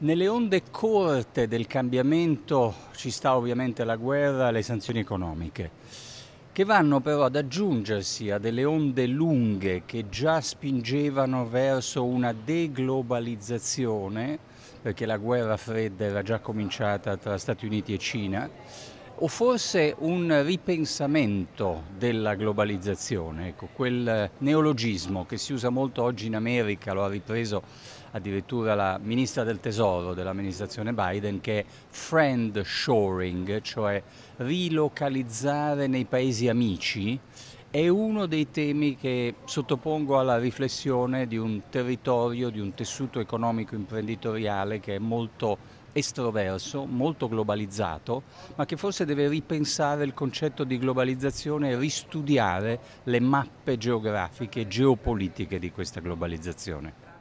Nelle onde corte del cambiamento ci sta ovviamente la guerra e le sanzioni economiche, che vanno però ad aggiungersi a delle onde lunghe che già spingevano verso una deglobalizzazione, perché la guerra fredda era già cominciata tra Stati Uniti e Cina, o forse un ripensamento della globalizzazione, ecco, quel neologismo che si usa molto oggi in America, lo ha ripreso addirittura la ministra del tesoro dell'amministrazione Biden, che è friend shoring, cioè rilocalizzare nei paesi amici, è uno dei temi che sottopongo alla riflessione di un territorio, di un tessuto economico imprenditoriale che è molto estroverso, molto globalizzato, ma che forse deve ripensare il concetto di globalizzazione e ristudiare le mappe geografiche, geopolitiche di questa globalizzazione.